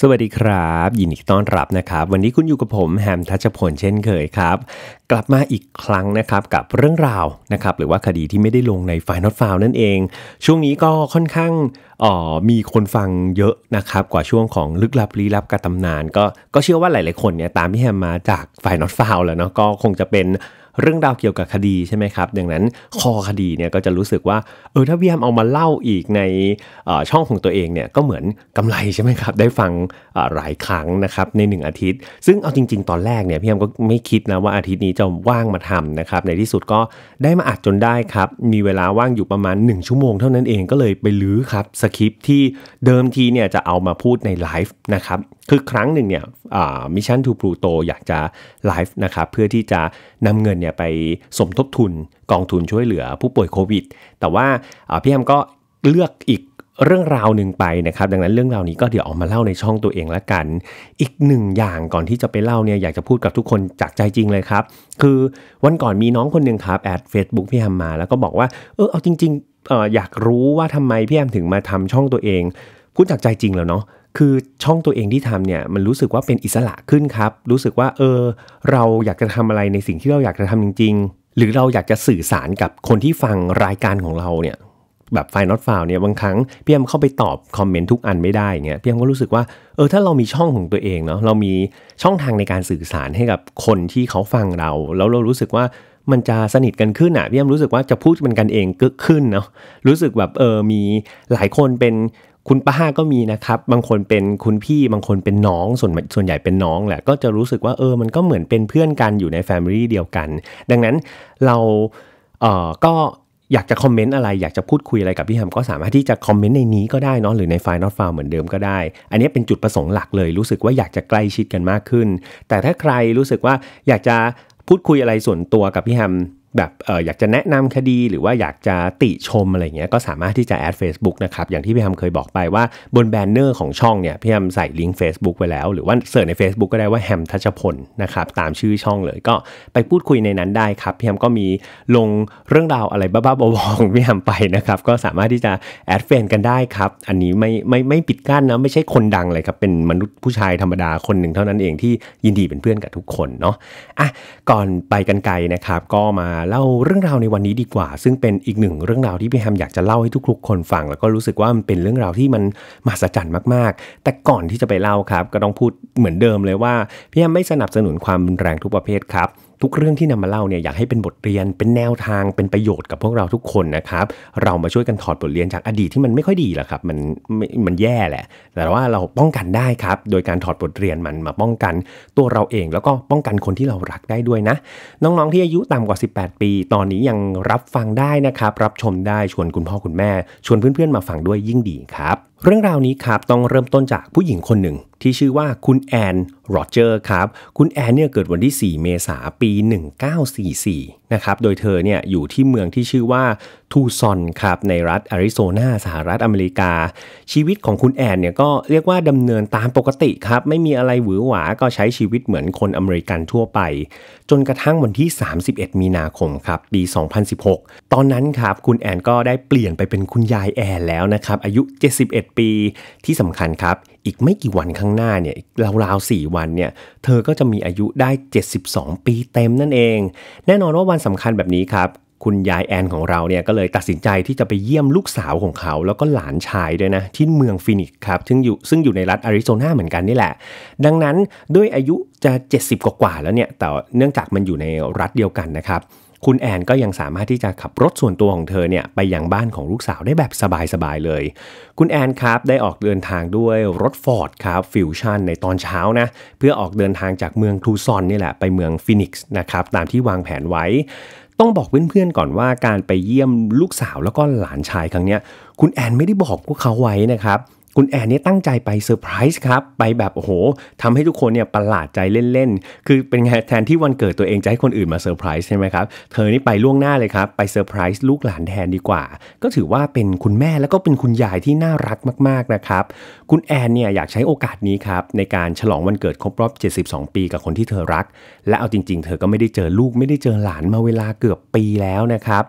สวัสดีครับยินดีต้อนรับนะครับ วันนี้คุณอยู่กับผม แฮมทัชพลเช่นเคยครับ กลับมาอีกครั้งนะครับกับเรื่องราวนะครับ หรือว่าคดีที่ไม่ได้ลงในไฟนอตฟาวนั่นเอง ช่วงนี้ก็ค่อนข้างออมีคนฟังเยอะนะครับ กว่าช่วงของลึกลับลี้ลับกับตำนานก็ก็เชื่อว่าหลาย ๆคนเนี่ยตามพี่แฮมมาจากไฟนอตฟาวแล้วเนาะก็คงจะเป็นเรื่องราวเกี่ยวกับคดีใช่ไหมครับดังนั้น คอคดีเนี่ยก็จะรู้สึกว่าเออถ้าพี่แอมเอามาเล่าอีกในช่องของตัวเองเนี่ยก็เหมือนกำไรใช่ไหมครับได้ฟังหลายครั้งนะครับใน1อาทิตย์ซึ่งเอาจริง ๆตอนแรกเนี่ยพี่แอมก็ไม่คิดนะว่าอาทิตย์นี้จะว่างมาทำนะครับในที่สุดก็ได้มาอัดจนได้ครับมีเวลาว่างอยู่ประมาณ1ชั่วโมงเท่านั้นเองก็เลยไปลื้อครับสคริปที่เดิมทีเนี่ยจะเอามาพูดในไลฟ์นะครับคือครั้งหนึ่งเนี่ยมิชชั่นทูพลูโตอยากจะไลฟ์นะครับเพื่อที่จะนำเงินเนี่ยไปสมทบทุนกองทุนช่วยเหลือผู้ป่วยโควิด แต่ว่าพี่แฮมก็เลือกอีกเรื่องราวหนึ่งไปนะครับ ดังนั้นเรื่องราวนี้ก็เดี๋ยวออกมาเล่าในช่องตัวเองละกัน อีกหนึ่งอย่างก่อนที่จะไปเล่าเนี่ยอยากจะพูดกับทุกคนจากใจจริงเลยครับ คือวันก่อนมีน้องคนหนึ่งครับแอดเฟซบุ๊กพี่แฮมมาแล้วก็บอกว่าเออเอาจริงๆอออยากรู้ว่าทำไมพี่แฮมถึงมาทำช่องตัวเองพูดจากใจจริงแล้วเนาะคือช่องตัวเองที่ทำเนี่ย มันรู้สึกว่าเป็นอิสระขึ้นครับ รู้สึกว่าเออ เราอยากจะทำอะไรในสิ่งที่เราอยากจะทำจริง ๆ หรือเราอยากจะสื่อสารกับคนที่ฟังรายการของเราเนี่ยแบบไฟนอตฟาวเนี่ยบางครั้งพี่แอมเข้าไปตอบคอมเมนต์ทุกอันไม่ได้เงี้ยพี่แอมก็รู้สึกว่าเออถ้าเรามีช่องของตัวเองเนาะเรามีช่องทางในการสื่อสารให้กับคนที่เขาฟังเรา แล้วเรารู้สึกว่ามันจะสนิทกันขึ้นอ่ะพี่แอมรู้สึกว่าจะพูดเป็นกันเองกึดขึ้นเนาะรู้สึกแบบเออมีหลายคนเป็นคุณป้าก็มีนะครับ บางคนเป็นคุณพี่บางคนเป็นน้องส่วนส่วนใหญ่เป็นน้องแหละ ก็จะรู้สึกว่าเออมันก็เหมือนเป็นเพื่อนกันอยู่ในแฟมิลี่เดียวกัน ดังนั้นเราเออก็อยากจะคอมเมนต์อะไรอยากจะพูดคุยอะไรกับพี่ฮัมก็สามารถที่จะคอมเมนต์ในนี้ก็ได้เนาะหรือในไฟล์นอตฟาวเหมือนเดิมก็ได้ อันนี้เป็นจุดประสงค์หลักเลย รู้สึกว่าอยากจะใกล้ชิดกันมากขึ้น แต่ถ้าใครรู้สึกว่าอยากจะพูดคุยอะไรส่วนตัวกับพี่ฮัมแบบอออยากจะแนะนำคดีหรือว่าอยากจะติชมอะไรเงี้ยก็สามารถที่จะแอด Facebook นะครับอย่างที่พี่ฮัมเคยบอกไปว่าบนแบนเนอร์ของช่องเนี่ย พี่ฮัมใส่ลิงก์ Facebook ไว้แล้ว หรือว่าเสิร์ชใน Facebook ก็ได้ว่าแฮมทัชพลนะครับตามชื่อช่องเลยก็ไปพูดคุยในนั้นได้ครับพี่ฮัมก็มีลงเรื่องราวอะไรบ้าๆบอๆของพี่ฮัมไปนะครับก็สามารถที่จะแอดเฟนกันได้ครับ อันนี้ไม่ไม่ไม่ปิดกั้นนะไม่ใช่คนดังเลยครับเป็นมนุษย์ผู้ชายธรรมดาคนหนึ่งเท่านั้นเองที่ยินดีเป็นเพื่อนกับทุกคนเนาะอ่ะก่อนไปกันไกลนะครับก็มาเล่าเรื่องราวในวันนี้ดีกว่า ซึ่งเป็นอีกหนึ่งเรื่องราวที่พี่แฮมอยากจะเล่าให้ทุกๆคนฟัง แล้วก็รู้สึกว่ามันเป็นเรื่องราวที่มันมหัศจรรย์มากๆ แต่ก่อนที่จะไปเล่าครับ ก็ต้องพูดเหมือนเดิมเลยว่าพี่แฮมไม่สนับสนุนความรุนแรงทุกประเภทครับทุกเรื่องที่นำมาเล่าเนี่ยอยากให้เป็นบทเรียน เป็นแนวทางเป็นประโยชน์กับพวกเราทุกคนนะครับ เรามาช่วยกันถอดบทเรียนจากอดีตที่มันไม่ค่อยดีแหละครับ มันมันแย่แหละ แต่ว่าเราป้องกันได้ครับโดยการถอดบทเรียนมันมาป้องกันตัวเราเองแล้วก็ป้องกันคนที่เรารักได้ด้วยนะน้องๆที่อายุต่ำกว่า 18 ปีตอนนี้ยังรับฟังได้นะครับ รับชมได้ชวนคุณพ่อคุณแม่ ชวนเพื่อนๆมาฟังด้วยยิ่งดีครับเรื่องราวนี้ครับ ต้องเริ่มต้นจากผู้หญิงคนหนึ่ง ที่ชื่อว่าคุณแอนโรเจอร์ครับ คุณแอนเนี่ยเกิดวันที่ 4 เมษาปี 1944ะครับโดยเธอเนี่ยอยู่ที่เมืองที่ชื่อว่าทูซอนครับในรัฐอาริโซนา สหรัฐอเมริกา ชีวิตของคุณแอนเนี่ยก็เรียกว่าดำเนินตามปกติครับไม่มีอะไรหวือหวาก็ใช้ชีวิตเหมือนคนอเมริกันทั่วไป จนกระทั่งวันที่ 31 มีนาคมครับปี 2016 ตอนนั้นครับคุณแอนก็ได้เปลี่ยนไปเป็นคุณยายแอนแล้วนะครับอายุ 71 ปีที่สำคัญครับอีกไม่กี่วันข้างหน้าเนี่ยราวๆสี่วันเนี่ย เธอก็จะมีอายุได้ 72 ปีเต็มนั่นเองแน่นอนว่าวันสำคัญแบบนี้ครับ คุณยายแอนของเราเนี่ย ก็เลยตัดสินใจที่จะไปเยี่ยมลูกสาวของเขา แล้วก็หลานชายด้วยนะที่เมืองฟินิกครับ ซึ่งอยู่ซึ่งอยู่ในรัฐอาริโซนาเหมือนกันนี่แหละ ดังนั้นด้วยอายุจะ 70 กว่าแล้วเนี่ยแต่เนื่องจากมันอยู่ในรัฐเดียวกันนะครับคุณแอนก็ยังสามารถที่จะขับรถส่วนตัวของเธอเนี่ยไปยังบ้านของลูกสาวได้แบบสบายๆเลย คุณแอนครับได้ออกเดินทางด้วยรถฟอร์ดครับฟิวชั่นในตอนเช้านะเพื่อออกเดินทางจากเมืองทูซอนนี่แหละไปเมืองฟินิกส์นะครับตามที่วางแผนไว้ ต้องบอกเพื่อนๆก่อนว่าการไปเยี่ยมลูกสาวแล้วก็หลานชายครั้งนี้ คุณแอนไม่ได้บอกพวกเขาไว้นะครับคุณแอนเนี่ยตั้งใจไปเซอร์ไพรส์ครับไปแบบโอ้โหทำให้ทุกคนเนี่ยประหลาดใจเล่น ๆ คือเป็นไงแทนที่วันเกิดตัวเองจะให้คนอื่นมาเซอร์ไพรส์ใช่ไหมครับเธอนี่ไปล่วงหน้าเลยครับ ไปเซอร์ไพรส์ลูกหลานแทนดีกว่า ก็ถือว่าเป็นคุณแม่แล้วก็เป็นคุณยายที่น่ารักมากๆนะครับคุณแอนเนี่ยอยากใช้โอกาสนี้ครับในการฉลองวันเกิดครบรอบ 72 ปีกับคนที่เธอรัก และเอาจริง ๆ เธอก็ไม่ได้เจอลูกไม่ได้เจอหลานมาเวลาเกือบปีแล้วนะครับ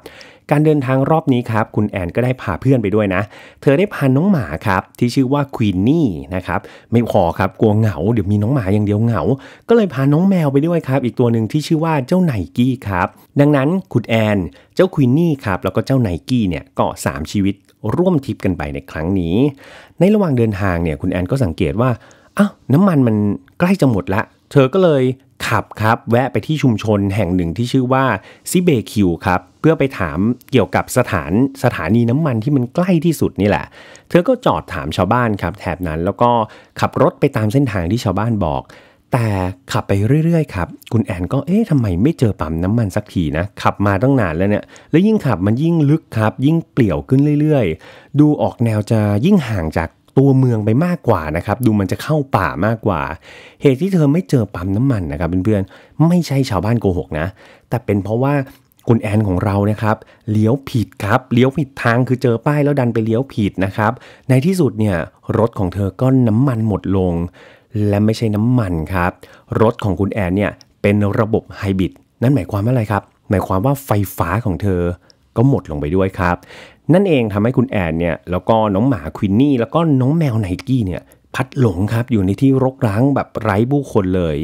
การเดินทางรอบนี้ครับคุณแอนก็ได้พาเพื่อนไปด้วยนะ เธอได้พาน้องหมาครับ ที่ชื่อว่าควีนนี่นะครับไม่พอครับกลัวเหงาเดี๋ยวมีน้องหมาอย่างเดียวเหงา ก็เลยพาน้องแมวไปด้วยครับ อีกตัวหนึ่งที่ชื่อว่าเจ้าไนกี้ครับ ดังนั้นคุณแอนเจ้าควีนนี่ครับแล้วก็เจ้าไนกี้เนี่ยก็3ชีวิต ร่วมทริปกันไปในครั้งนี้ ในระหว่างเดินทางเนี่ยคุณแอนก็สังเกตว่าอ้าวน้ำมันมันใกล้จะหมดละ เธอก็เลยขับครับแวะไปที่ชุมชนแห่งหนึ่งที่ชื่อว่าซิเบคิวครับเพื่อไปถามเกี่ยวกับสถานสถานีน้ำมันที่มันใกล้ที่สุดนี่แหละ เธอก็จอดถามชาวบ้านครับแถบนั้นแล้วก็ขับรถไปตามเส้นทางที่ชาวบ้านบอก แต่ขับไปเรื่อยๆครับคุณแอนก็เอ๊ะทำไมไม่เจอปั๊มน้ำมันสักทีนะขับมาตั้งนานแล้วเนี่ยแล้วยิ่งขับมันยิ่งลึกครับยิ่งเปลี่ยวขึ้นเรื่อยๆดูออกแนวจะยิ่งห่างจากตัวเมืองไปมากกว่านะครับ ดูมันจะเข้าป่ามากกว่าเหตุที่เธอไม่เจอปั๊มน้ำมันนะครับ เพื่อนๆ ไม่ใช่ชาวบ้านโกหกนะ แต่เป็นเพราะว่าคุณแอนของเรานะครับเลี้ยวผิดครับเลี้ยวผิดทางคือเจอป้ายแล้วดันไปเลี้ยวผิดนะครับในที่สุดเนี่ยรถของเธอก็น้ำมันหมดลง และไม่ใช่น้ำมันครับรถของคุณแอนเนี่ยเป็นระบบไฮบริดนั่นหมายความว่าอะไรครับหมายความว่าไฟฟ้าของเธอก็หมดลงไปด้วยครับนั่นเองทำให้คุณแอนเนี่ยแล้วก็น้องหมาควินนี่ แล้วก็น้องแมวไนกี้เนี่ยพัดหลงครับอยู่ในที่รกร้างแบบไร้ผู้คนเลย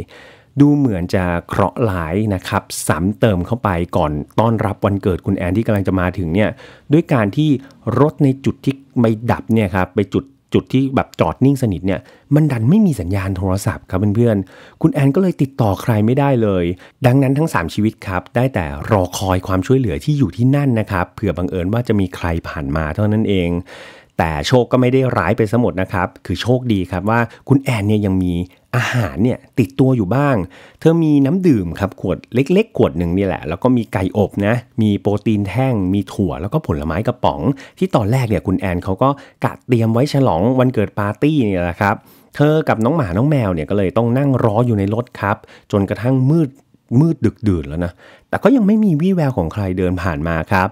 ดูเหมือนจะเคราะห์หลายนะครับซ้ำเติมเข้าไปก่อนต้อนรับวันเกิดคุณแอนที่กำลังจะมาถึงเนี่ยด้วยการที่รถในจุดที่ไม่ดับเนี่ยครับไปจุดจุดที่แบบจอดนิ่งสนิทเนี่ยมันดันไม่มีสัญญาณโทรศัพท์ครับเพื่อนๆคุณแอนก็เลยติดต่อใครไม่ได้เลย ดังนั้นทั้ง 3 ชีวิตครับได้แต่รอคอยความช่วยเหลือที่อยู่ที่นั่นนะครับเผื่อบังเอิญว่าจะมีใครผ่านมาเท่านั้นเองแต่โชคก็ไม่ได้ร้ายไปบูรมดนะครับ คือโชคดีครับว่าคุณแอนเนี่ยยังมีอาหารเนี่ยติดตัวอยู่บ้าง เธอมีน้ำดื่มครับขวดเล็กๆขวดหนึ่งนี่แหละ แล้วก็มีไก่อบนะ มีโปรตีนแท่งมีถั่วแล้วก็ผลไม้กระป๋อง ที่ตอนแรกเนี่ยคุณแอนเขาก็กะเตรียมไว้ฉลองวันเกิดปาร์ตี้นี่แหละครับ เธอกับน้องหมาน้องแมวเนี่ยก็เลยต้องนั่งรออยู่ในรถครับ จนกระทั่งมืดมืดดึกดื่นแล้วนะ แต่ก็ยังไม่มีวี่แววของใครเดินผ่านมาครับ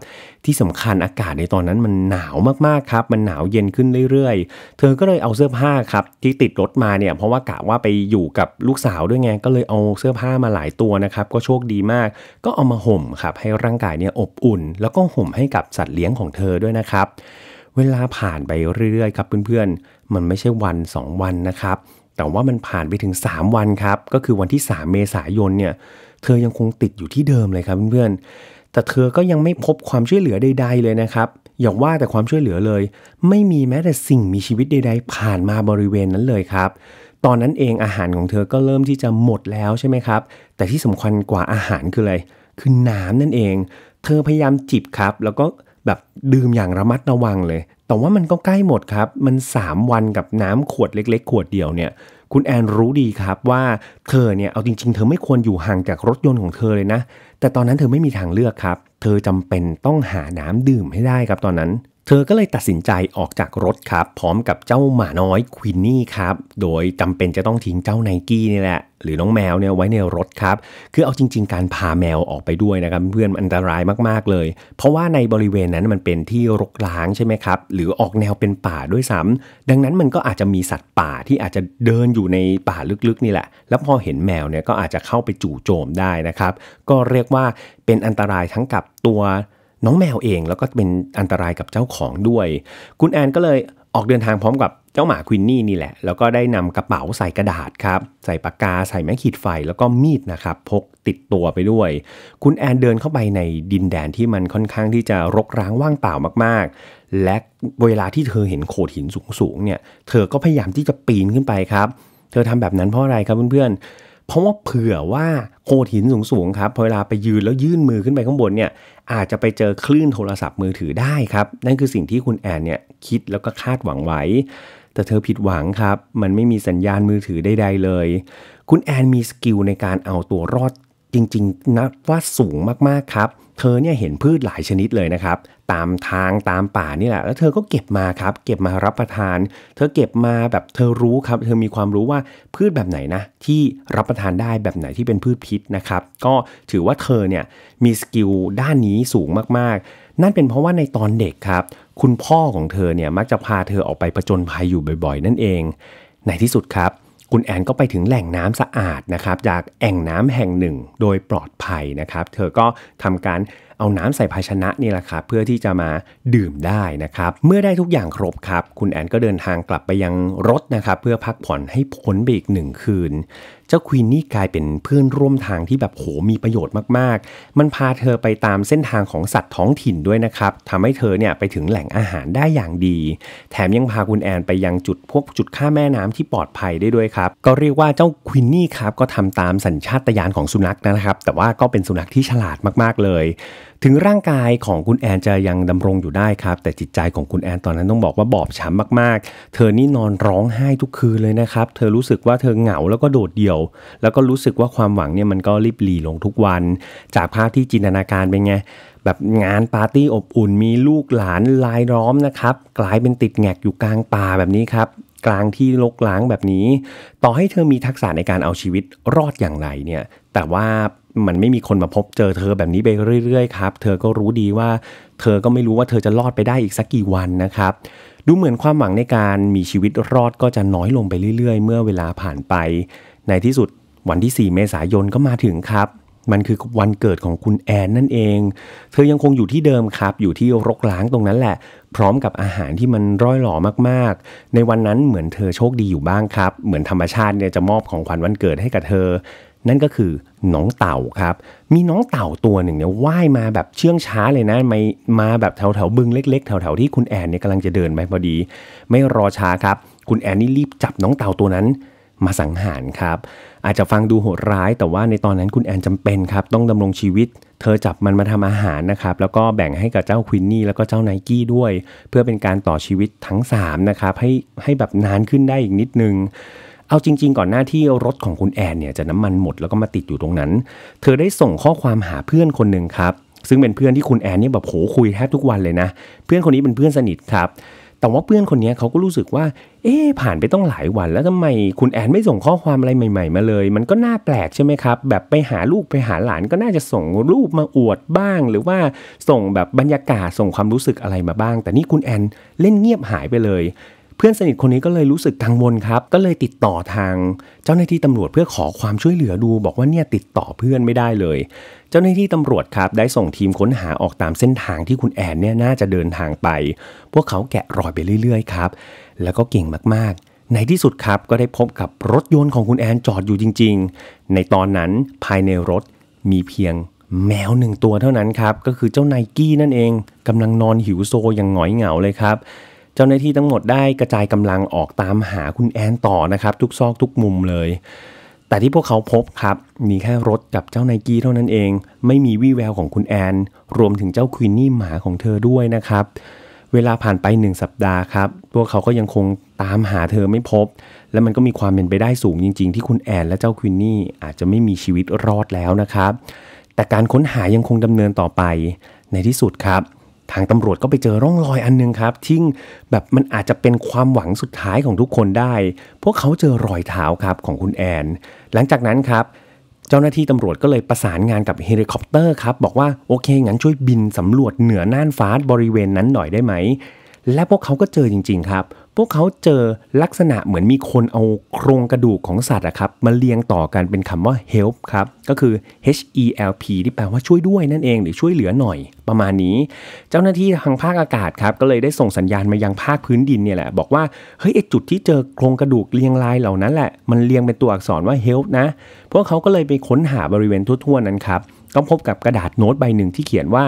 ที่สำคัญอากาศในตอนนั้นมันหนาวมากๆครับ มันหนาวเย็นขึ้นเรื่อยๆ เธอก็เลยเอาเสื้อผ้าครับที่ติดรถมาเนี่ย เพราะว่ากะว่าไปอยู่กับลูกสาวด้วยไง ก็เลยเอาเสื้อผ้ามาหลายตัวนะครับ ก็โชคดีมาก ก็เอามาห่มครับให้ร่างกายเนี่ยอบอุ่น แล้วก็ห่มให้กับสัตว์เลี้ยงของเธอด้วยนะครับ เวลาผ่านไปเรื่อยๆครับเพื่อนๆมันไม่ใช่วัน 2 วันนะครับ แต่ว่ามันผ่านไปถึง 3 วันครับ ก็คือวันที่ 3 เมษายนเนี่ยเธอยังคงติดอยู่ที่เดิมเลยครับเพื่อนๆ แต่เธอก็ยังไม่พบความช่วยเหลือใดๆเลยนะครับ อย่าว่าแต่ความช่วยเหลือเลย ไม่มีแม้แต่สิ่งมีชีวิตใดๆผ่านมาบริเวณนั้นเลยครับ ตอนนั้นเองอาหารของเธอก็เริ่มที่จะหมดแล้วใช่ไหมครับ แต่ที่สำคัญกว่าอาหารคืออะไร คือน้ำนั่นเอง เธอพยายามจิบครับ แล้วก็แบบดื่มอย่างระมัดระวังเลย แต่ว่ามันก็ใกล้หมดครับ มัน3วันกับน้ำขวดเล็กๆ ขวดเดียวเนี่ยคุณแอนรู้ดีครับว่าเธอเนี่ยเอาจริง ๆ เธอไม่ควรอยู่ห่างจากรถยนต์ของเธอเลยนะ แต่ตอนนั้นเธอไม่มีทางเลือกครับ เธอจำเป็นต้องหาน้ำดื่มให้ได้ครับตอนนั้นเธอก็เลยตัดสินใจออกจากรถครับ พร้อมกับเจ้าหมาน้อยควินนี่ครับ โดยจำเป็นจะต้องทิ้งเจ้าไนกี้นี่แหละ หรือน้องแมวเนี่ยไว้ในรถครับ คือเอาจริงๆการพาแมวออกไปด้วยนะครับ เพื่อนอันตรายมากๆเลย เพราะว่าในบริเวณนั้นมันเป็นที่รกร้างใช่ไหมครับ หรือออกแนวเป็นป่าด้วยซ้ำดังนั้นมันก็อาจจะมีสัตว์ป่าที่อาจจะเดินอยู่ในป่าลึกๆ นี่แหละ แล้วพอเห็นแมวเนี่ยก็อาจจะเข้าไปจู่โจมได้นะครับ ก็เรียกว่าเป็นอันตรายทั้งกับตัวน้องแมวเองแล้วก็เป็นอันตรายกับเจ้าของด้วย คุณแอนก็เลยออกเดินทางพร้อมกับเจ้าหมาควินนี่นี่แหละแล้วก็ได้นำกระเป๋าใส่กระดาษครับใส่ปากกาใส่แมกขีดไฟแล้วก็มีดนะครับพกติดตัวไปด้วย คุณแอนเดินเข้าไปในดินแดนที่มันค่อนข้างที่จะรกร้างว่างเปล่ามากๆ และเวลาที่เธอเห็นโขดหินสูงๆเนี่ยเธอก็พยายามที่จะปีนขึ้นไปครับ เธอทำแบบนั้นเพราะอะไรครับเพื่อนๆเพราะว่าเผื่อว่าโขดหินสูงๆครับพอเวลาไปยืนแล้วยื่นมือขึ้นไปข้างบนเนี่ยอาจจะไปเจอคลื่นโทรศัพท์มือถือได้ครับ นั่นคือสิ่งที่คุณแอนเนี่ยคิดแล้วก็คาดหวังไว้ แต่เธอผิดหวังครับ มันไม่มีสัญญาณมือถือใดๆเลย คุณแอนมีสกิลในการเอาตัวรอดจริงๆ นับว่าสูงมากๆครับเธอเนี่ยเห็นพืชหลายชนิดเลยนะครับ ตามทางตามป่านี่แหละ แล้วเธอก็เก็บมาครับ เก็บมารับประทาน เธอเก็บมาแบบเธอรู้ครับ เธอมีความรู้ว่าพืชแบบไหนนะ ที่รับประทานได้แบบไหนที่เป็นพืชพิษนะครับ ก็ถือว่าเธอเนี่ยมีสกิลด้านนี้สูงมากๆ นั่นเป็นเพราะว่าในตอนเด็กครับ คุณพ่อของเธอเนี่ยมักจะพาเธอออกไปผจญภัยอยู่บ่อยๆ นั่นเองในที่สุดครับคุณแอนก็ไปถึงแหล่งน้ำสะอาดนะครับจากแอ่งน้ำแห่งหนึ่งโดยปลอดภัยนะครับเธอก็ทำการเอาน้ำใส่ภาชนะนี่แหละครับเพื่อที่จะมาดื่มได้นะครับเมื่อได้ทุกอย่างครบครับคุณแอนก็เดินทางกลับไปยังรถนะครับเพื่อพักผ่อนให้พ้นไปอีกหนึ่งคืนเจ้าควีนนี่กลายเป็นเพื่อนร่วมทางที่แบบโหมีประโยชน์มาก ๆ มันพาเธอไปตามเส้นทางของสัตว์ท้องถิ่นด้วยนะครับ ทำให้เธอเนี่ยไปถึงแหล่งอาหารได้อย่างดี แถมยังพาคุณแอนไปยังจุดพวกจุดฆ่าแม่น้ำที่ปลอดภัยได้ด้วยครับ ก็เรียกว่าเจ้าควีนนี่ครับก็ทำตามสัญชาตญาณของสุนัขนะครับ แต่ว่าก็เป็นสุนัขที่ฉลาดมากๆเลยถึงร่างกายของคุณแอนจะยังดำรงอยู่ได้ครับ แต่จิตใจของคุณแอนตอนนั้นต้องบอกว่าบอบช้ำมากๆ เธอนี่นอนร้องไห้ทุกคืนเลยนะครับ เธอรู้สึกว่าเธอเหงาแล้วก็โดดเดี่ยว แล้วก็รู้สึกว่าความหวังเนี่ยมันก็รีบหลีลงทุกวัน จากภาพที่จินตนาการเป็นไงแบบงานปาร์ตี้อบอุ่นมีลูกหลานลายล้อมนะครับกลายเป็นติดแงกอยู่กลางป่าแบบนี้ครับ กลางที่ลกล้างแบบนี้ ต่อให้เธอมีทักษะในการเอาชีวิตรอดอย่างไรเนี่ยแต่ว่ามันไม่มีคนมาพบเจอเธอแบบนี้ไปเรื่อยๆครับ เธอก็รู้ดีว่าเธอ ก็ไม่รู้ว่าเธอจะรอดไปได้อีกสักกี่วันนะครับ ดูเหมือนความหวังในการมีชีวิตรอดก็จะน้อยลงไปเรื่อยๆเมื่อเวลาผ่านไป ในที่สุดวันที่ 4 เมษายนก็มาถึงครับ มันคือวันเกิดของคุณแอนนั่นเอง เธอยังคงอยู่ที่เดิมครับ อยู่ที่รกล้างตรงนั้นแหละ พร้อมกับอาหารที่มันร่อยหล่อมากๆ ในวันนั้นเหมือนเธอโชคดีอยู่บ้างครับ เหมือนธรรมชาติเนี่ยจะมอบของขวัญวันเกิดให้กับเธอนั่นก็คือหนองเต่าครับ มีน้องเต่าตัวหนึ่งเนี่ยว่ายมาแบบเชื่องช้าเลยนะมามาแบบแถวแถวบึงเล็กๆแถวแถวที่คุณแอนเนี่ยกำลังจะเดินไปพอดี ไม่รอช้าครับ คุณแอนนี่รีบจับน้องเต่าตัวนั้นมาสังหารครับ อาจจะฟังดูโหดร้ายแต่ว่าในตอนนั้นคุณแอนจำเป็นครับต้องดำรงชีวิต เธอจับมันมาทำอาหารนะครับแล้วก็แบ่งให้กับเจ้าควินนี่แล้วก็เจ้าไนกี้ด้วย เพื่อเป็นการต่อชีวิตทั้ง3นะครับให้ให้แบบนานขึ้นได้อีกนิดนึงเอาจริงๆก่อนหน้าที่รถของคุณแอนเนี่ยจะน้ำมันหมดแล้วก็มาติดอยู่ตรงนั้น เธอได้ส่งข้อความหาเพื่อนคนหนึ่งครับ ซึ่งเป็นเพื่อนที่คุณแอนเนี่ยแบบโหคุยแทบทุกวันเลยนะเพื่อนคนนี้เป็นเพื่อนสนิทครับแต่ว่าเพื่อนคนนี้เขาก็รู้สึกว่า เอ๊ผ่านไปต้องหลายวันแล้วทำไมคุณแอนไม่ส่งข้อความอะไรใหม่ ๆ มาเลย มันก็น่าแปลกใช่ไหมครับแบบไปหาลูกไปหาหลานก็น่าจะส่งรูปมาอวดบ้าง หรือว่าส่งแบบบรรยากาศส่งความรู้สึกอะไรมาบ้าง แต่นี่คุณแอนเล่นเงียบหายไปเลยเพื่อนสนิทคนนี้ก็เลยรู้สึกกังวลครับ ก็เลยติดต่อทางเจ้าหน้าที่ตำรวจเพื่อขอความช่วยเหลือดู บอกว่าเนี่ยติดต่อเพื่อนไม่ได้เลย เจ้าหน้าที่ตำรวจครับได้ส่งทีมค้นหาออกตามเส้นทางที่คุณแอนเนี่ยน่าจะเดินทางไป พวกเขาแกะรอยไปเรื่อยๆครับ แล้วก็เก่งมากๆ ในที่สุดครับก็ได้พบกับรถยนต์ของคุณแอนจอดอยู่จริงๆ ในตอนนั้นภายในรถมีเพียงแมวหนึ่งตัวเท่านั้นครับก็คือเจ้าไนกี้นั่นเองกำลังนอนหิวโซอย่างหงอยเหงาเลยครับเจ้าหน้าที่ทั้งหมดได้กระจายกำลังออกตามหาคุณแอนต่อนะครับ ทุกซอกทุกมุมเลย แต่ที่พวกเขาพบครับ มีแค่รถกับเจ้าไนกี้เท่านั้นเอง ไม่มีวี่แววของคุณแอน รวมถึงเจ้าควีนนี่หมาของเธอด้วยนะครับ เวลาผ่านไปหนึ่งสัปดาห์ครับ พวกเขาก็ยังคงตามหาเธอไม่พบ และมันก็มีความเป็นไปได้สูงจริง ๆ ที่คุณแอนและเจ้าควีนนี่อาจจะไม่มีชีวิตรอดแล้วนะครับ แต่การค้นหายังคงดำเนินต่อไปในที่สุดครับทางตำรวจก็ไปเจอร่องรอยอันนึงครับทิ้งแบบมันอาจจะเป็นความหวังสุดท้ายของทุกคนได้ พวกเขาเจอรอยเท้าครับ ของคุณแอน หลังจากนั้นครับเจ้าหน้าที่ตำรวจก็เลยประสานงานกับเฮลิคอปเตอร์ครับบอกว่าโอเค งั้นช่วยบินสำรวจเหนือน่านฟ้าบริเวณนั้นหน่อยได้ไหม และพวกเขาก็เจอจริง ๆครับพวกเขาเจอลักษณะเหมือนมีคนเอาโครงกระดูกของสัตว์อะครับมาเรียงต่อกันเป็นคำว่า help ครับก็คือ H E L P ที่แปลว่าช่วยด้วยนั่นเองหรือช่วยเหลือหน่อยประมาณนี้ เจ้าหน้าที่ทางภาคอากาศครับก็เลยได้ส่งสัญญาณมายังภาคพื้นดินเนี่ยแหละ บอกว่าเฮ้ยไอจุดที่เจอโครงกระดูกเรียงรายเหล่านั้นแหละมันเรียงเป็นตัวอักษรว่า help นะพวกเขา ก็เลยไปค้นหาบริเวณทั่วๆ นั้นครับก็พบกับกระดาษโน้ตใบหนึ่งที่เขียนว่า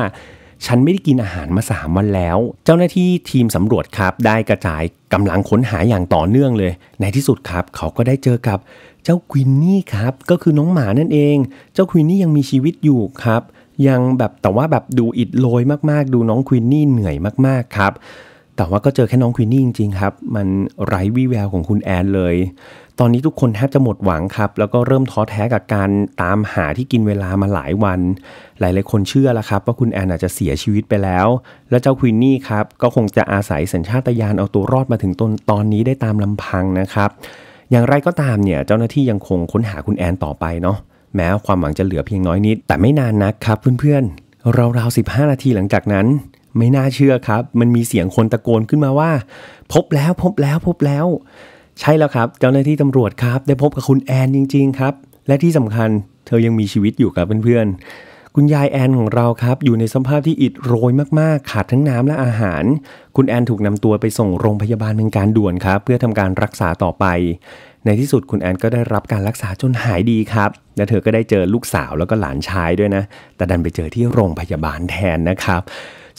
ฉันไม่ได้กินอาหารมา3วันแล้ว เจ้าหน้าที่ทีมสำรวจครับได้กระจายกำลังค้นหาอย่างต่อเนื่องเลย ในที่สุดครับเขาก็ได้เจอกับเจ้าควินนี่ครับก็คือน้องหมานั่นเอง เจ้าควินนี่ยังมีชีวิตอยู่ครับ ยังแบบแต่ว่าแบบดูอิดโรยมาก ๆ ดูน้องควินนี่เหนื่อยมาก ๆ ครับ แต่ว่าก็เจอแค่น้องควินนี่จริง ๆ ครับ มันไร้วี่แววของคุณแอนเลยตอนนี้ทุกคนแทบจะหมดหวังครับ แล้วก็เริ่มท้อแท้กับการตามหาที่กินเวลามาหลายวัน หลายๆ คนเชื่อแล้วครับว่าคุณแอนอาจจะเสียชีวิตไปแล้ว แล้วเจ้าควินนี่ครับก็คงจะอาศัยสัญชาตญาณเอาตัวรอดมาถึงตนตอนนี้ได้ตามลำพังนะครับ อย่างไรก็ตามเนี่ย เจ้าหน้าที่ยังคงค้นหาคุณแอนต่อไปเนาะแม้ความหวังจะเหลือเพียงน้อยนิดแต่ไม่นานนักครับเพื่อนๆราวๆ้านาทีหลังจากนั้น ไม่น่าเชื่อครับ มันมีเสียงคนตะโกนขึ้นมาว่า พบแล้วพบแล้วพบแล้วใช่แล้วครับเจ้าหน้าที่ตำรวจครับได้พบกับคุณแอนจริงๆครับ และที่สำคัญเธอยังมีชีวิตอยู่กับเพื่อนๆคุณยายแอนของเราครับอยู่ในสภาพที่อิดโรยมากๆขาดทั้งน้ำและอาหาร คุณแอนถูกนำตัวไปส่งโรงพยาบาลเป็นการด่วนครับ เพื่อทำการรักษาต่อไป ในที่สุดคุณแอนก็ได้รับการรักษาจนหายดีครับ และเธอก็ได้เจอลูกสาวแล้วก็หลานชายด้วยนะ แต่ดันไปเจอที่โรงพยาบาลแทนนะครับ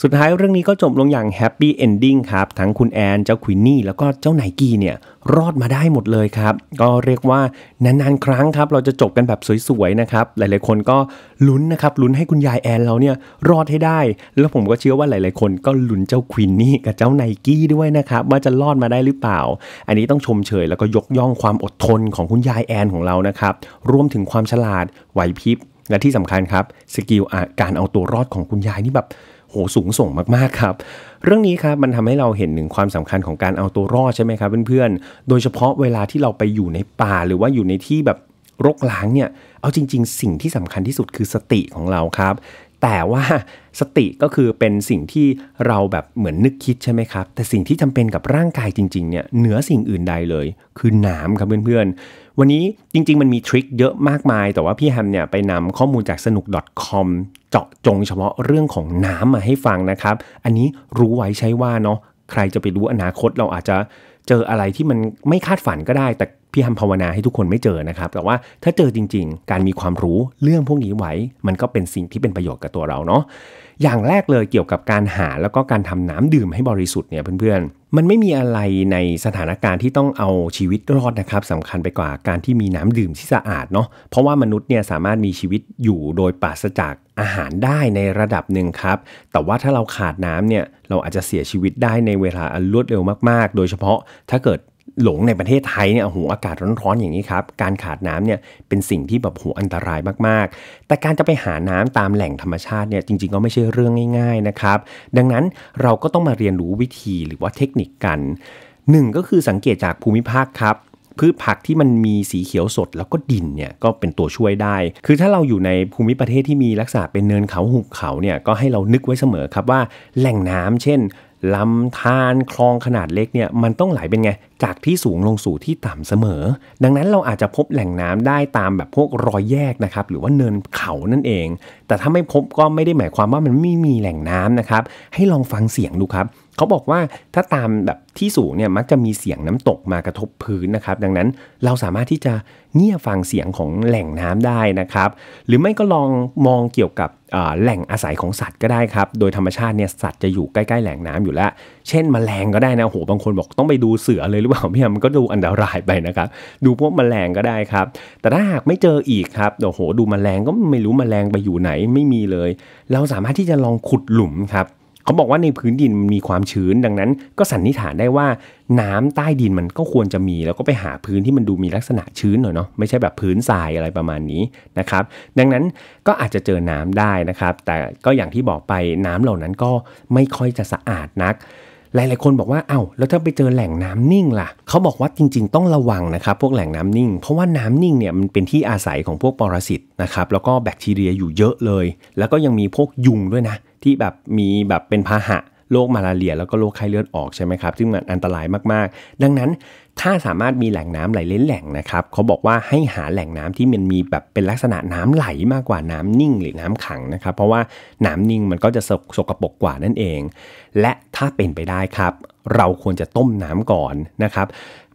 สุดท้ายเรื่องนี้ก็จบลงอย่างแฮปปี้เอนดิ้งครับ ทั้งคุณแอน เจ้าควินนี่แล้วก็เจ้าไนกี้เนี่ยรอดมาได้หมดเลยครับ ก็เรียกว่านานๆ ครั้งครับเราจะจบกันแบบสวยๆนะครับ หลายๆคนก็ลุ้นนะครับลุ้นให้คุณยายแอนเราเนี่ยรอดให้ได้ แล้วผมก็เชื่อว่าหลายๆคน ก็ลุ้นเจ้าควินนี่กับเจ้าไนกี้ด้วยนะครับว่าจะรอดมาได้หรือเปล่า อันนี้ต้องชมเชยแล้วก็ยกย่องความอดทนของคุณยายแอนของเรานะครับ รวมถึงความฉลาดไหวพริบและที่สำคัญครับสกิลการเอาตัวรอดของคุณยายนี่แบบโหสูงส่งมากๆครับ เรื่องนี้ครับ มันทำให้เราเห็นถึงความสำคัญของการเอาตัวรอดใช่ไหมครับเพื่อนๆ โดยเฉพาะเวลาที่เราไปอยู่ในป่า หรือว่าอยู่ในที่แบบรกล้างเนี่ยเอาจริง ๆ สิ่งที่สำคัญที่สุดคือสติของเราครับแต่ว่าสติก็คือเป็นสิ่งที่เราแบบเหมือนนึกคิดใช่ไหมครับ แต่สิ่งที่จำเป็นกับร่างกายจริงๆเนี่ยเหนือสิ่งอื่นใดเลย คือน้ำครับเพื่อนๆวันนี้จริงๆมันมีทริคเยอะมากมายแต่ว่าพี่แฮมเนี่ยไปนำข้อมูลจากสนุก .com เจาะจงเฉพาะเรื่องของน้ำมาให้ฟังนะครับ อันนี้รู้ไว้ใช้ว่าเนาะใครจะไปรู้อนาคตเราอาจจะเจออะไรที่มันไม่คาดฝันก็ได้แต่พี่ทำภาวนาให้ทุกคนไม่เจอนะครับ แต่ว่าถ้าเจอจริงๆ การมีความรู้เรื่องพวกนี้ไว้ มันก็เป็นสิ่งที่เป็นประโยชน์กับตัวเราเนาะอย่างแรกเลยเกี่ยวกับการหาแล้วก็การทำน้ำดื่มให้บริสุทธิ์เนี่ยเพื่อนๆ มันไม่มีอะไรในสถานการณ์ที่ต้องเอาชีวิตรอดนะครับสำคัญไปกว่าการที่มีน้ำดื่มที่สะอาดเนาะเพราะว่ามนุษย์เนี่ยสามารถมีชีวิตอยู่โดยปราศจากอาหารได้ในระดับหนึ่งครับ แต่ว่าถ้าเราขาดน้ำเนี่ยเราอาจจะเสียชีวิตได้ในเวลาอันรวดเร็วมากๆ โดยเฉพาะถ้าเกิดหลงในประเทศไทยเนี่ยหูอากาศร้อนๆอย่างนี้ครับ การขาดน้ำเนี่ยเป็นสิ่งที่แบบหูอันตรายมากๆ แต่การจะไปหาน้ำตามแหล่งธรรมชาติเนี่ยจริง ๆก็ไม่ใช่เรื่องง่ายๆนะครับดังนั้นเราก็ต้องมาเรียนรู้วิธีหรือว่าเทคนิคกันหนึ่งก็คือสังเกตจากภูมิภาคครับ พืชผักที่มันมีสีเขียวสดแล้วก็ดินเนี่ยก็เป็นตัวช่วยได้ คือถ้าเราอยู่ในภูมิประเทศที่มีลักษณะเป็นเนินเขาหุบเขาเนี่ยก็ให้เรานึกไว้เสมอครับว่าแหล่งน้ำเช่นลำธารคลองขนาดเล็กเนี่ยมันต้องไหลเป็นไง จากที่สูงลงสู่ที่ต่ำเสมอ ดังนั้นเราอาจจะพบแหล่งน้ำได้ตามแบบพวกรอยแยกนะครับหรือว่าเนินเขานั่นเอง แต่ถ้าไม่พบก็ไม่ได้หมายความว่ามันไม่มีแหล่งน้ำนะครับให้ลองฟังเสียงดูครับเขาบอกว่าถ้าตามแบบที่สูงเนี่ยมักจะมีเสียงน้ำตกมากระทบพื้นนะครับ ดังนั้นเราสามารถที่จะเงี่ยฟังเสียงของแหล่งน้ำได้นะครับ หรือไม่ก็ลองมองเกี่ยวกับแหล่งอาศัยของสัตว์ก็ได้ครับโดยธรรมชาติเนี่ยสัตว์จะอยู่ใกล้ๆแหล่งน้ำอยู่แล้ว เช่นมแมลงก็ได้นะโหบางคนบอกต้องไปดูเสือเลยหรือเปล่าพี่มันก็ดูอันตรายไปนะครับ ดูพวกมแมลงก็ได้ครับ แต่ถ้าหากไม่เจออีกครับโอ้โหดูมแมลงก็ไม่รู้มแมลงไปอยู่ไหนไม่มีเลย เราสามารถที่จะลองขุดหลุมครับเขาบอกว่าในพื้นดินมีความชื้น ดังนั้นก็สันนิษฐานได้ว่าน้ำใต้ดินมันก็ควรจะมี แล้วก็ไปหาพื้นที่มันดูมีลักษณะชื้นหน่อยเนาะไม่ใช่แบบพื้นทรายอะไรประมาณนี้นะครับ ดังนั้นก็อาจจะเจอน้ำได้นะครับ แต่ก็อย่างที่บอกไปน้ำเหล่านั้นก็ไม่ค่อยจะสะอาดนัก หลาย ๆ คนบอกว่าเอา้าแล้วถ้าไปเจอแหล่งน้ำนิ่งล่ะ เขาบอกว่าจริง ๆ ต้องระวังนะครับ พวกแหล่งน้ำนิ่ง เพราะว่าน้ำนิ่งเนี่ยมันเป็นที่อาศัยของพวกปรสิตนะครับแล้วก็แบคทีเรียอยู่เยอะเลย แล้วก็ยังมีพวกยุงด้วยนะที่แบบมีแบบเป็นพาหะโรคมาลาเรียแล้วก็โรคไข้เลือดออกใช่ไหมครับ ซึ่งมันอันตรายมากๆ ดังนั้นถ้าสามารถมีแหล่งน้ำไหลเล่นแหล่งนะครับเขาบอกว่าให้หาแหล่งน้ำที่มันมีแบบเป็นลักษณะน้ำไหลมากกว่าน้ำนิ่งหรือน้ำขังนะครับ เพราะว่าน้ำนิ่งมันก็จะสกปรกกว่านั่นเอง และถ้าเป็นไปได้ครับ เราควรจะต้มน้ำก่อนนะครับ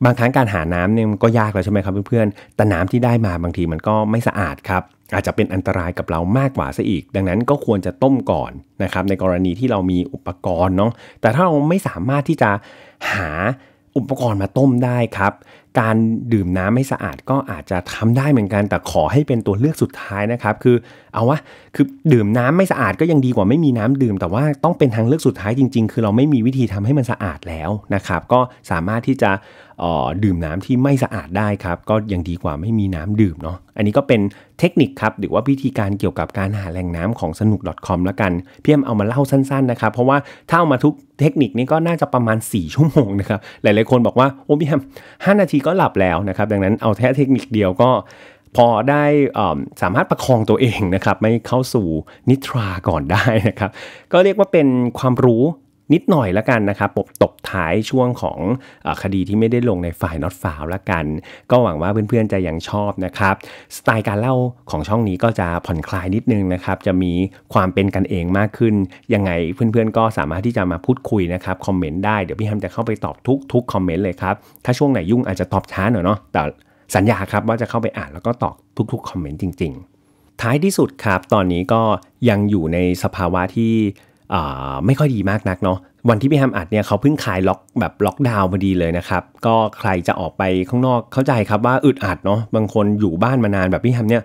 บางครั้งการหาน้ำเนี่ยมันก็ยากแล้วใช่ไหมครับ เพื่อนๆแต่น้ำที่ได้มา บางทีมันก็ไม่สะอาดครับอาจจะเป็นอันตรายกับเรามากกว่าซะอีก ดังนั้นก็ควรจะต้มก่อนนะครับในกรณีที่เรามีอุปกรณ์เนาะแต่ถ้าเราไม่สามารถที่จะหาอุปกรณ์มาต้มได้ครับ การดื่มน้ำไม่สะอาดก็อาจจะทำได้เหมือนกันแต่ขอให้เป็นตัวเลือกสุดท้ายนะครับ คือเอาวะคือดื่มน้ำไม่สะอาดก็ยังดีกว่าไม่มีน้ำดื่ม แต่ว่าต้องเป็นทางเลือกสุดท้ายจริง ๆ คือเราไม่มีวิธีทำให้มันสะอาดแล้วนะครับ ก็สามารถที่จะดื่มน้ำที่ไม่สะอาดได้ครับ ก็ยังดีกว่าไม่มีน้ำดื่มเนาะอันนี้ก็เป็นเทคนิคครับ หรือว่าพิธีการเกี่ยวกับการหาแหล่งน้ำของสนุก .com ละกันพี่อมเอามาเล่าสั้น ๆ นะครับ เพราะว่าถ้าเอามาทุกเทคนิคนี้ก็น่าจะประมาณ 4 ชั่วโมงนะครับหลาย ๆ คนบอกว่าโอ้พี่แฮมห้านาทีก็หลับแล้วนะครับ ดังนั้นเอาแค่เทคนิคเดียวก็ พอได้สามารถประคองตัวเองนะครับไม่เข้าสู่นิทราก่อนได้นะครับก็เรียกว่าเป็นความรู้นิดหน่อยละกันนะครับปบตบท้ายช่วงของอคดีที่ไม่ได้ลงในฝ่ายน็อตฟาวละกัน ก็หวังว่าเพื่อนๆจะยังชอบนะครับ สไตล์การเล่าของช่องนี้ก็จะผ่อนคลายนิดนึงนะครับ จะมีความเป็นกันเองมากขึ้น ยังไงเพื่อนๆก็สามารถที่จะมาพูดคุยนะครับ คอมเมนต์ได้ เดี๋ยวพี่ฮัมจะเข้าไปตอบทุกทุกคอมเมนต์เลยครับ ถ้าช่วงไหนยุ่งอาจจะตอบช้าหน่อยเนาะ แต่สัญญาครับว่าจะเข้าไปอ่านแล้วก็ตอบทุกๆคอมเมนต์จริง ๆ ท้ายที่สุดครับ ตอนนี้ก็ยังอยู่ในสภาวะที่ไม่ค่อยดีมากนักเนาะ วันที่พี่ฮัมอัดเนี่ยเขาเพิ่งขายล็อกแบบล็อกดาวน์พอดีเลยนะครับ ก็ใครจะออกไปข้างนอกเข้าใจครับว่าอึดอัดเนาะ บางคนอยู่บ้านมานานแบบพี่ฮัมเนี่ย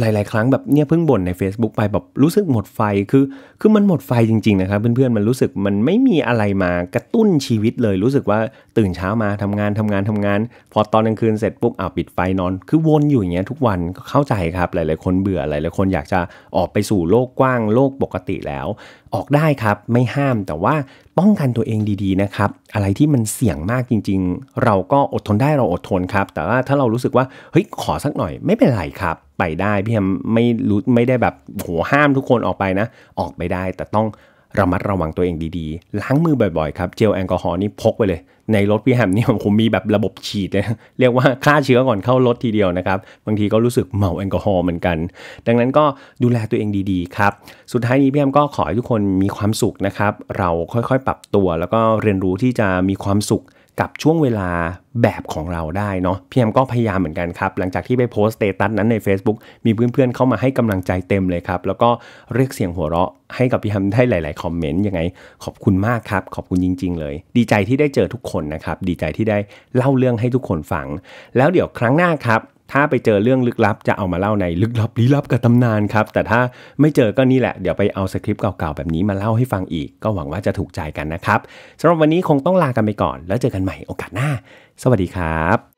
หลาย ๆ ครั้งแบบเนี่ยเพิ่งบ่นใน Facebook ไปแบบรู้สึกหมดไฟ คือ คือมันหมดไฟจริง ๆ นะครับเพื่อนๆมันรู้สึกมันไม่มีอะไรมากระตุ้นชีวิตเลย รู้สึกว่าตื่นเช้ามาทำงานทำงานทำงาน พอตอนกลางคืนเสร็จปุ๊บอ้าวปิดไฟนอน คือวนอยู่อย่างเงี้ยทุกวันเข้าใจครับ หลาย ๆ คนเบื่อหลาย ๆ คนอยากจะออกไปสู่โลกกว้าง โลกปกติแล้วออกได้ครับ ไม่ห้ามแต่ว่าป้องกันตัวเองดีๆนะครับอะไรที่มันเสี่ยงมากจริง ๆ เราก็อดทนได้เราอดทนครับแต่ว่าถ้าเรารู้สึกว่าเฮ้ยขอสักหน่อยไม่เป็นไรครับ ไปได้พี่แฮมไม่รู้ไม่ได้แบบโหห้ามทุกคนออกไปนะ ออกไปได้แต่ต้องระมัดระวังตัวเองดีๆ ล้างมือบ่อยๆครับเจลแอลกอฮอล์นี่พกไปเลย ในรถพี่แฮมนี่ผมมีแบบระบบฉีดเลยเรียกว่าฆ่าเชื้อก่อนเข้ารถทีเดียวนะครับ บางทีก็รู้สึกเมาแอลกอฮอล์เหมือนกัน ดังนั้นก็ดูแลตัวเองดีๆ ครับสุดท้ายนี้พี่แฮมก็ขอให้ทุกคนมีความสุขนะครับเราค่อยๆปรับตัว แล้วก็เรียนรู้ที่จะมีความสุขกับช่วงเวลาแบบของเราได้เนาะพี่แอมก็พยายามเหมือนกันครับ หลังจากที่ไปโพสต์สเตตัสนั้นใน Facebook มีเพื่อนๆเเข้ามาให้กำลังใจเต็มเลยครับ แล้วก็เรียกเสียงหัวเราะให้กับพี่แฮมได้หลายๆคอมเมนต์ยังไงขอบคุณมากครับ ขอบคุณจริงๆเลย ดีใจที่ได้เจอทุกคนนะครับ ดีใจที่ได้เล่าเรื่องให้ทุกคนฟัง แล้วเดี๋ยวครั้งหน้าครับถ้าไปเจอเรื่องลึกลับ จะเอามาเล่าใน ลึกลับ ลี้ลับกับตำนานครับแต่ถ้าไม่เจอ ก็นี่แหละเดี๋ยวไปเอาสคริปต์เก่าๆแบบนี้มาเล่าให้ฟังอีกก็หวังว่าจะถูกใจกันนะครับสำหรับวันนี้คงต้องลากันไปก่อน แล้วเจอกันใหม่โอกาสหน้า สวัสดีครับ